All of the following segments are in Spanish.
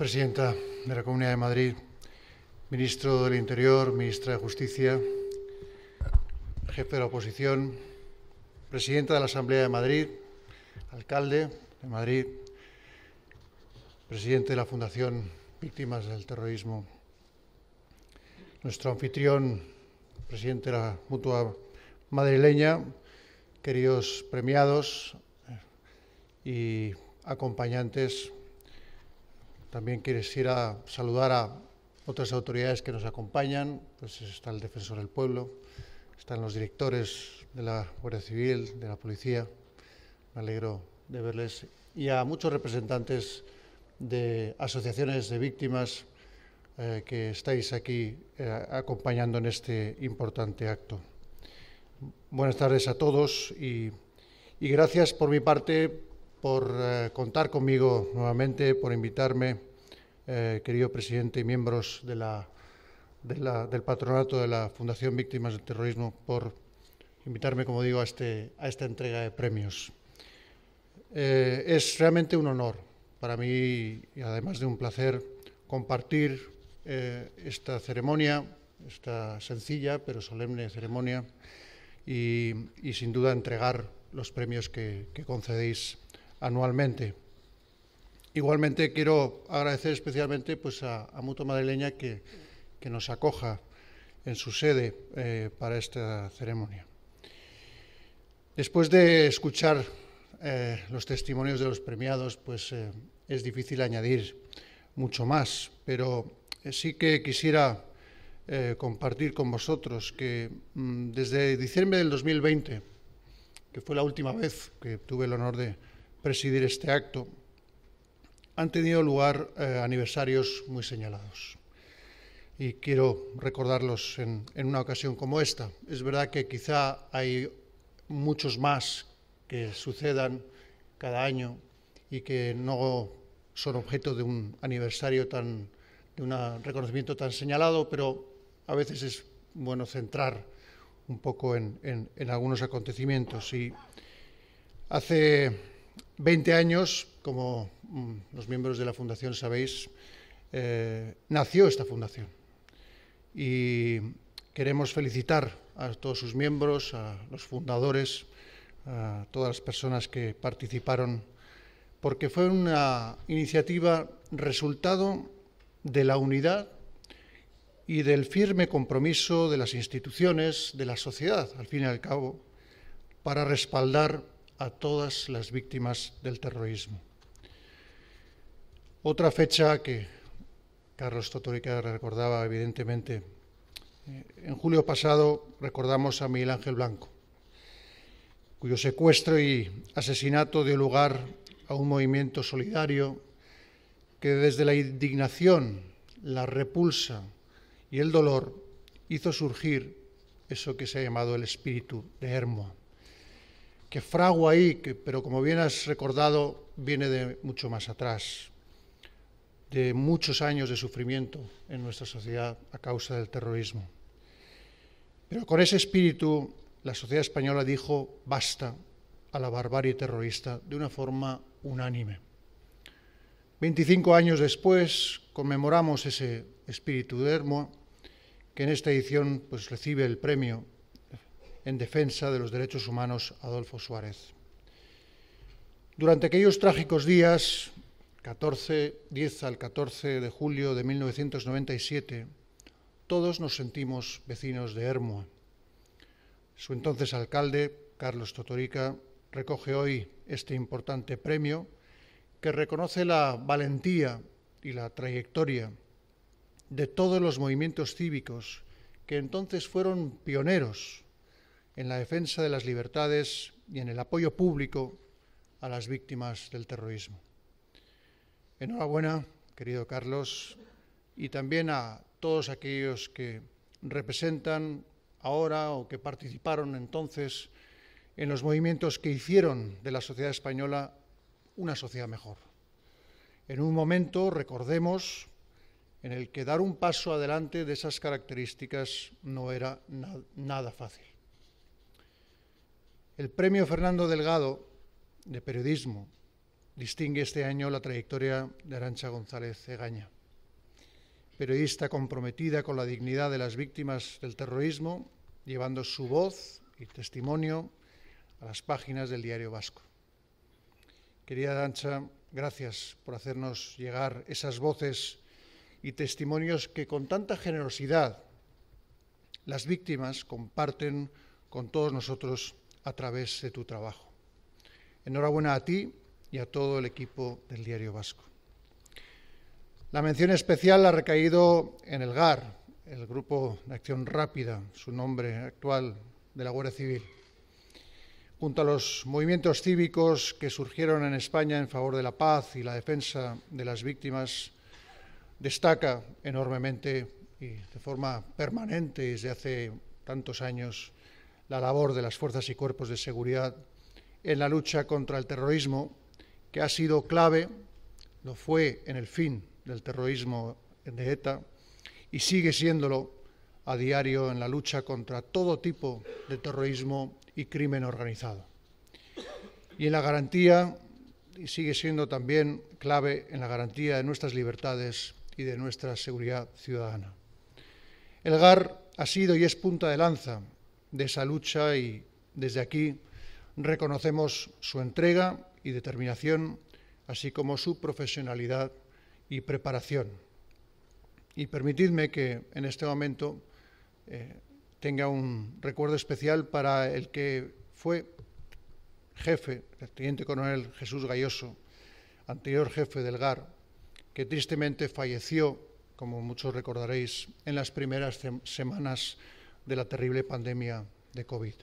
Presidenta de la Comunidad de Madrid, Ministro del Interior, Ministra de Justicia, Jefe de la Oposición, Presidenta de la Asamblea de Madrid, Alcalde de Madrid, Presidente de la Fundación Víctimas del Terrorismo, nuestro anfitrión, Presidente de la Mutua Madrileña, queridos premiados y acompañantes también quisiera saludar a otras autoridades que nos acompañan, pues está el defensor del pueblo, están los directores de la Guardia Civil, de la Policía, me alegro de verles, y a muchos representantes de asociaciones de víctimas eh, que estáis aquí eh, acompañando en este importante acto. Buenas tardes a todos y gracias por mi parte por eh, contar conmigo nuevamente, por invitarme, eh, querido presidente y miembros del patronato de la Fundación Víctimas del Terrorismo, por invitarme, como digo, a, este, a esta entrega de premios. Eh, es realmente un honor para mí, y además de un placer, compartir esta ceremonia, esta sencilla pero solemne ceremonia, y, sin duda entregar los premios que, que concedéis anualmente. Igualmente quiero agradecer especialmente pues, a, Muto Madeleña que, nos acoja en su sede eh, para esta ceremonia. Después de escuchar eh, los testimonios de los premiados, pues eh, es difícil añadir mucho más, pero sí que quisiera compartir con vosotros que mm, desde diciembre del 2020, que fue la última vez que tuve el honor de, presidir este acto, han tenido lugar eh, aniversarios muy señalados. Y quiero recordarlos en, en una ocasión como esta. Es verdad que quizá hay muchos más que sucedan cada año y que no son objeto de un aniversario tan, de un reconocimiento tan señalado, pero a veces es bueno centrar un poco en, en algunos acontecimientos. Y hace 20 años, como mm, los miembros de la Fundación sabéis, eh, nació esta Fundación. Y queremos felicitar a todos sus miembros, a los fundadores, a todas las personas que participaron, porque fue una iniciativa resultado de la unidad y del firme compromiso de las instituciones, de la sociedad, al fin y al cabo, para respaldar a todas las víctimas del terrorismo. Otra fecha que Carlos Totorica recordaba evidentemente, eh, en julio pasado recordamos a Miguel Ángel Blanco, cuyo secuestro y asesinato dio lugar a un movimiento solidario que desde la indignación, la repulsa y el dolor hizo surgir eso que se ha llamado el espíritu de Hermoa que fragua ahí, que, pero como bien has recordado, viene de mucho más atrás, de muchos años de sufrimiento en nuestra sociedad a causa del terrorismo. Pero con ese espíritu, la sociedad española dijo basta a la barbarie terrorista de una forma unánime. 25 años después conmemoramos ese espíritu de Hermo, que en esta edición pues, recibe el premio en defensa de los derechos humanos Adolfo Suárez. Durante aquellos trágicos días, 14, 10 al 14 de julio de 1997, todos nos sentimos vecinos de Hermua. Su entonces alcalde, Carlos Totorica, recoge hoy este importante premio que reconoce la valentía y la trayectoria de todos los movimientos cívicos que entonces fueron pioneros en la defensa de las libertades y en el apoyo público a las víctimas del terrorismo. Enhorabuena, querido Carlos, y también a todos aquellos que representan ahora o que participaron entonces en los movimientos que hicieron de la sociedad española una sociedad mejor. En un momento, recordemos, en el que dar un paso adelante de esas características no era nada fácil. El premio Fernando Delgado de Periodismo distingue este año la trayectoria de Arancha González Cegaña, periodista comprometida con la dignidad de las víctimas del terrorismo, llevando su voz y testimonio a las páginas del diario vasco. Querida Arancha, gracias por hacernos llegar esas voces y testimonios que con tanta generosidad las víctimas comparten con todos nosotros a través de tu trabajo. Enhorabuena a ti y a todo el equipo del Diario Vasco. La mención especial ha recaído en el GAR, el Grupo de Acción Rápida, su nombre actual, de la Guardia Civil, junto a los movimientos cívicos que surgieron en España en favor de la paz y la defensa de las víctimas, destaca enormemente y de forma permanente desde hace tantos años la labor de las fuerzas y cuerpos de seguridad en la lucha contra el terrorismo, que ha sido clave, lo fue en el fin del terrorismo de ETA y sigue siéndolo a diario en la lucha contra todo tipo de terrorismo y crimen organizado. Y en la garantía, y sigue siendo también clave en la garantía de nuestras libertades y de nuestra seguridad ciudadana. El GAR ha sido y es punta de lanza de esa lucha y desde aquí reconocemos su entrega y determinación, así como su profesionalidad y preparación. Y permitidme que en este momento eh, tenga un recuerdo especial para el que fue jefe, el teniente coronel Jesús Galloso, anterior jefe del GAR, que tristemente falleció, como muchos recordaréis, en las primeras semanas de la terrible pandemia de COVID.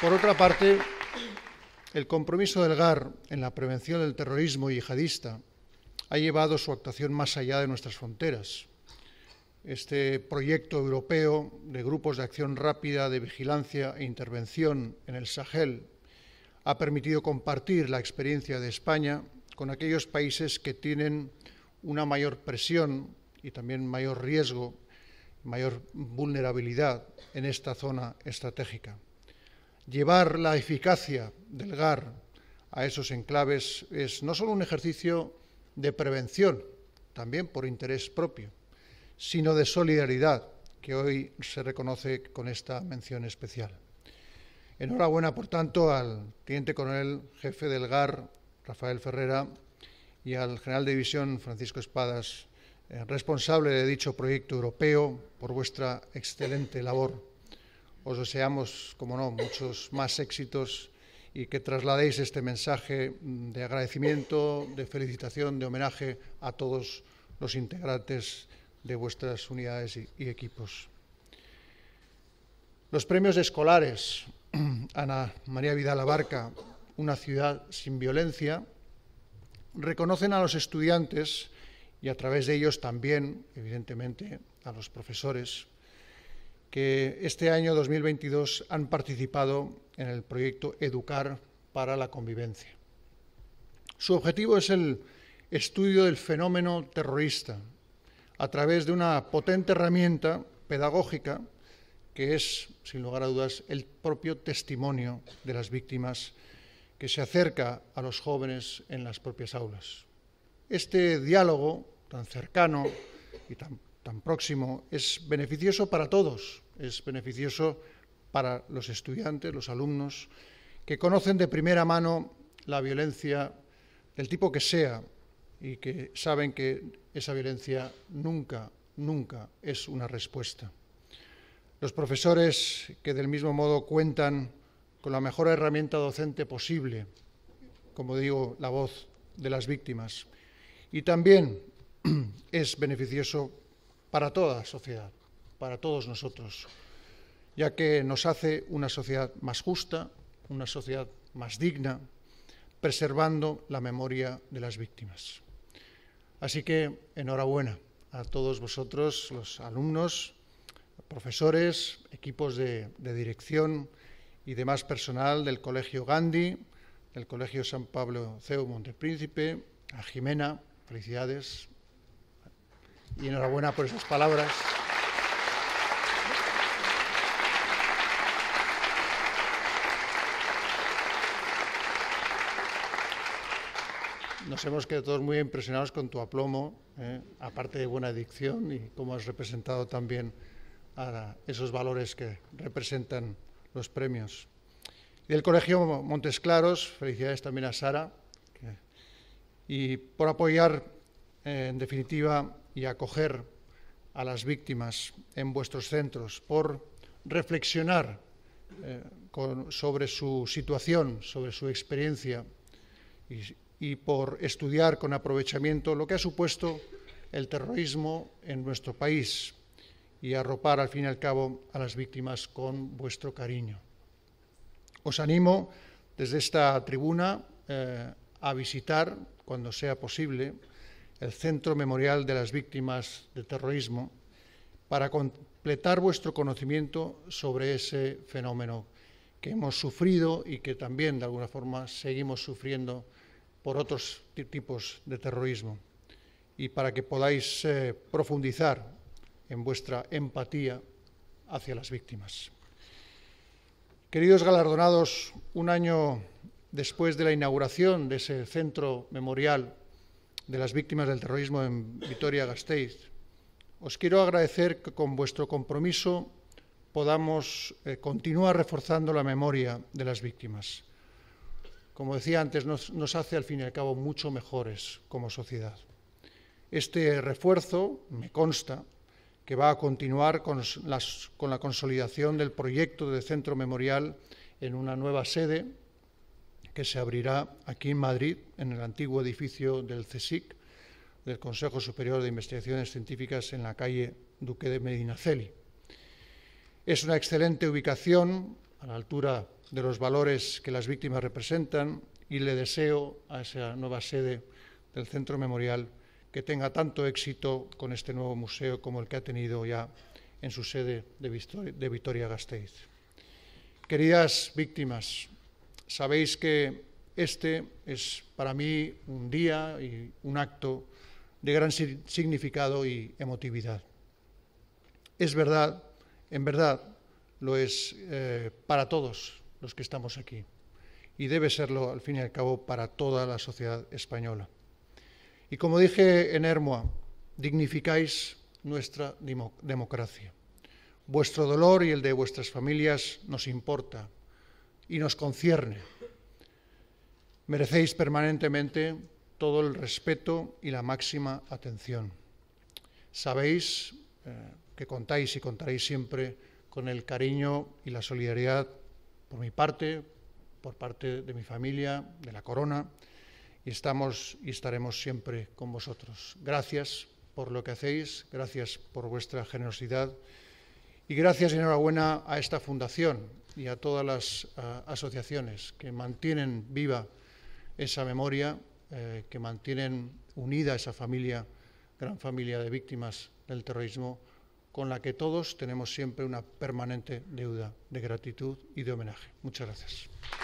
Por otra parte, el compromiso del GAR en la prevención del terrorismo yihadista ha llevado su actuación más allá de nuestras fronteras. Este proyecto europeo de grupos de acción rápida de vigilancia e intervención en el Sahel ha permitido compartir la experiencia de España con aquellos países que tienen una mayor presión y también mayor riesgo, mayor vulnerabilidad en esta zona estratégica. Llevar la eficacia del GAR a esos enclaves es no solo un ejercicio de prevención, también por interés propio, sino de solidaridad, que hoy se reconoce con esta mención especial. Enhorabuena, por tanto, al teniente coronel jefe del GAR, Rafael Ferrera, y al general de división, Francisco Espadas, eh, responsable de dicho proyecto europeo, por vuestra excelente labor. Os deseamos, como no, muchos más éxitos y que trasladéis este mensaje de agradecimiento, de felicitación, de homenaje a todos los integrantes de vuestras unidades y equipos. Los premios escolares, Ana María Vidal Abarca, Una ciudad sin violencia, reconocen a los estudiantes y a través de ellos también, evidentemente, a los profesores que este año 2022 han participado en el proyecto Educar para la Convivencia. Su objetivo es el estudio del fenómeno terrorista a través de una potente herramienta pedagógica que es, sin lugar a dudas, el propio testimonio de las víctimas que se acerca a los jóvenes en las propias aulas. Este diálogo tan cercano y tan, próximo es beneficioso para todos, es beneficioso para los estudiantes, los alumnos, que conocen de primera mano la violencia del tipo que sea y que saben que esa violencia nunca, nunca es una respuesta los profesores que del mismo modo cuentan con la mejor herramienta docente posible, como digo, la voz de las víctimas. Y también es beneficioso para toda la sociedad, para todos nosotros, ya que nos hace una sociedad más justa, una sociedad más digna, preservando la memoria de las víctimas. Así que enhorabuena a todos vosotros, los alumnos, profesores, equipos de, dirección y demás personal del Colegio Gandhi, del Colegio San Pablo Ceu Montepríncipe, a Jimena, felicidades y enhorabuena por esas palabras. Nos hemos quedado todos muy impresionados con tu aplomo, ¿eh? aparte de buena dicción y cómo has representado también a esos valores que representan los premios. Y el Colegio Montes Claros, felicidades también a Sara, y por apoyar, eh, en definitiva, y acoger a las víctimas en vuestros centros, por reflexionar eh, sobre su situación, sobre su experiencia y por estudiar con aprovechamiento lo que ha supuesto el terrorismo en nuestro país y arropar al fin y al cabo a las víctimas con vuestro cariño. Os animo desde esta tribuna eh, a visitar, cuando sea posible, el Centro Memorial de las Víctimas de Terrorismo para completar vuestro conocimiento sobre ese fenómeno que hemos sufrido y que también, de alguna forma, seguimos sufriendo por otros tipos de terrorismo y para que podáis eh, profundizar en vuestra empatía hacia las víctimas. Queridos galardonados, un año después de la inauguración de ese centro memorial de las víctimas del terrorismo en Vitoria-Gasteiz, os quiero agradecer que con vuestro compromiso podamos eh, continuar reforzando la memoria de las víctimas. Como decía antes, nos hace al fin y al cabo mucho mejores como sociedad. Este refuerzo, me consta, que va a continuar con, la consolidación del proyecto de centro memorial en una nueva sede que se abrirá aquí en Madrid, en el antiguo edificio del CSIC, del Consejo Superior de Investigaciones Científicas, en la calle Duque de Medinaceli. Es una excelente ubicación a la altura de los valores que las víctimas representan y le deseo a esa nueva sede del Centro Memorial que tenga tanto éxito con este nuevo museo como el que ha tenido ya en su sede de Vitoria-Gasteiz. Queridas víctimas, sabéis que este es para mí un día y un acto de gran significado y emotividad. Es verdad, en verdad, lo es eh, para todos los que estamos aquí y debe serlo, al fin y al cabo, para toda la sociedad española. Y como dije en Hermoa, dignificáis nuestra democracia. Vuestro dolor y el de vuestras familias nos importa y nos concierne. Merecéis permanentemente todo el respeto y la máxima atención. Sabéis eh, que contáis y contaréis siempre con el cariño y la solidaridad por mi parte, por parte de mi familia, de la corona, y estamos y estaremos siempre con vosotros. Gracias por lo que hacéis, gracias por vuestra generosidad y gracias y enhorabuena a esta fundación y a todas las eh, asociaciones que mantienen viva esa memoria, eh, que mantienen unida esa familia, gran familia de víctimas del terrorismo, con la que todos tenemos siempre una permanente deuda de gratitud y de homenaje. Muchas gracias.